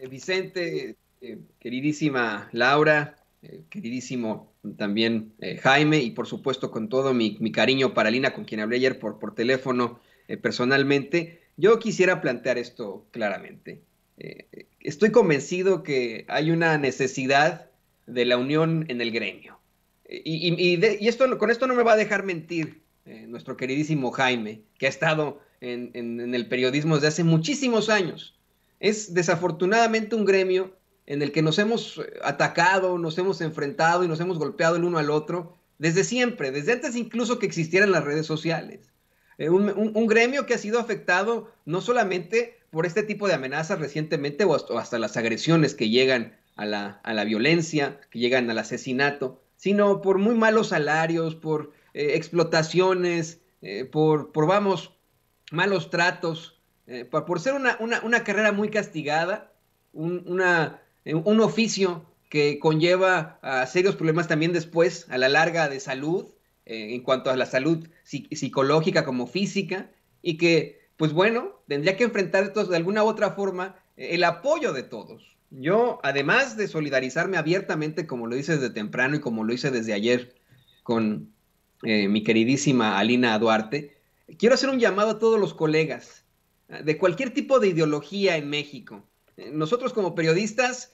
Eh, Vicente, eh, queridísima Laura, eh, queridísimo también Jaime y por supuesto con todo mi, cariño para Lina, con quien hablé ayer por, por teléfono personalmente, yo quisiera plantear esto claramente. estoy convencido que hay una necesidad de la unión en el gremio. Y, esto, con esto no me va a dejar mentir nuestro queridísimo Jaime, que ha estado en, el periodismo desde hace muchísimos años es desafortunadamente un gremio en el que nos hemos atacado, nos hemos enfrentado y nos hemos golpeado el uno al otro desde siempre, desde antes incluso que existieran las redes sociales. Eh, un, gremio que ha sido afectado no solamente por este tipo de amenazas recientemente o hasta, las agresiones que llegan a la, violencia, que llegan al asesinato, sino por muy malos salarios, por eh, explotaciones, eh, por, por, vamos, malos tratos, eh, por, ser una, carrera muy castigada, eh, un, oficio que conlleva a serios problemas también después, a la larga, de salud, eh, en cuanto a la salud psicológica como física, y que, pues bueno, tendría que enfrentar de alguna u otra forma el apoyo de todos. Yo, además de solidarizarme abiertamente, como lo hice desde temprano y como lo hice desde ayer con mi queridísima Alina Duarte, quiero hacer un llamado a todos los colegas de cualquier tipo de ideología en México. Eh, nosotros como periodistas,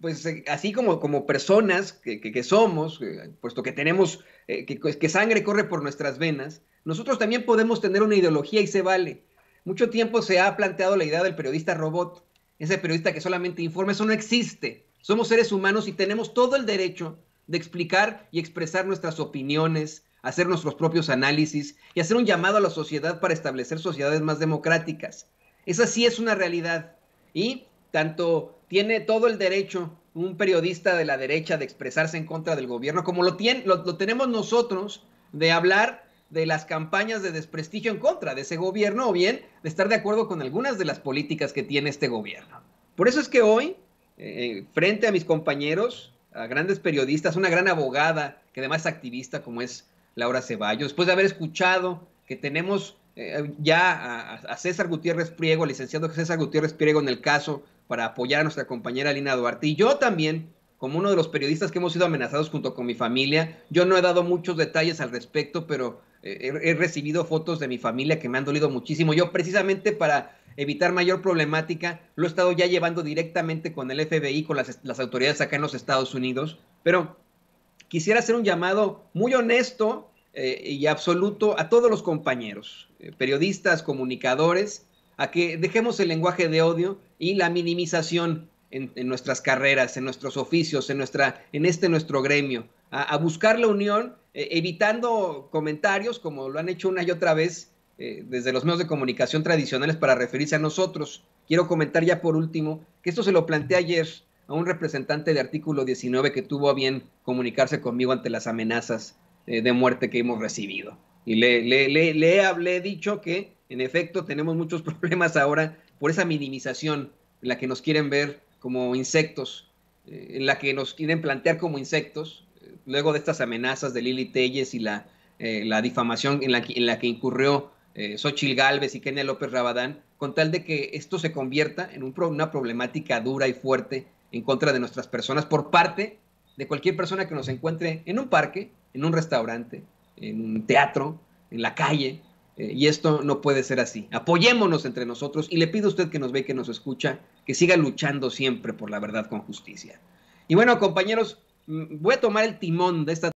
pues eh, así como, como personas que, somos, eh, puesto que tenemos, que, que, sangre corre por nuestras venas, nosotros también podemos tener una ideología y se vale. Mucho tiempo se ha planteado la idea del periodista robot, ese periodista que solamente informa, eso no existe. Somos seres humanos y tenemos todo el derecho de explicar y expresar nuestras opiniones, hacer nuestros propios análisis y hacer un llamado a la sociedad para establecer sociedades más democráticas. Esa sí es una realidad. Y tanto tiene todo el derecho un periodista de la derecha de expresarse en contra del gobierno, como lo, tiene, lo, tenemos nosotros de hablar de las campañas de desprestigio en contra de ese gobierno o bien de estar de acuerdo con algunas de las políticas que tiene este gobierno. Por eso es que hoy, eh, frente a mis compañeros, a grandes periodistas, una gran abogada que además es activista como es Laura Ceballos, después de haber escuchado que tenemos eh, ya a, César Gutiérrez Priego, licenciado César Gutiérrez Priego en el caso para apoyar a nuestra compañera Lina Duarte. Y yo también, como uno de los periodistas que hemos sido amenazados junto con mi familia, yo no he dado muchos detalles al respecto, pero eh, he, recibido fotos de mi familia que me han dolido muchísimo. Yo precisamente para evitar mayor problemática, lo he estado ya llevando directamente con el FBI, con las, las autoridades acá en los Estados Unidos, pero quisiera hacer un llamado muy honesto eh, y absoluto a todos los compañeros, eh, periodistas, comunicadores, a que dejemos el lenguaje de odio y la minimización en, nuestras carreras, en nuestros oficios, en, este nuestro gremio, a, buscar la unión, eh, evitando comentarios como lo han hecho una y otra vez desde los medios de comunicación tradicionales para referirse a nosotros. Quiero comentar ya por último que esto se lo planteé ayer a un representante de artículo 19 que tuvo a bien comunicarse conmigo ante las amenazas eh, de muerte que hemos recibido. Y le, le, dicho que, en efecto, tenemos muchos problemas ahora por esa minimización, en la que nos quieren ver como insectos, eh, en la que nos quieren plantear como insectos, eh, luego de estas amenazas de Lili Telles y la, difamación en la, que, en la que incurrió sochil Xochil Gálvez y Kenia López Rabadán, con tal de que esto se convierta en un una problemática dura y fuerte en contra de nuestras personas por parte de cualquier persona que nos encuentre en un parque, en un restaurante, en un teatro, en la calle. Eh, y esto no puede ser así. Apoyémonos entre nosotros y le pido a usted que nos ve, que nos escucha, que siga luchando siempre por la verdad con justicia. Y bueno, compañeros, mm, voy a tomar el timón de esta...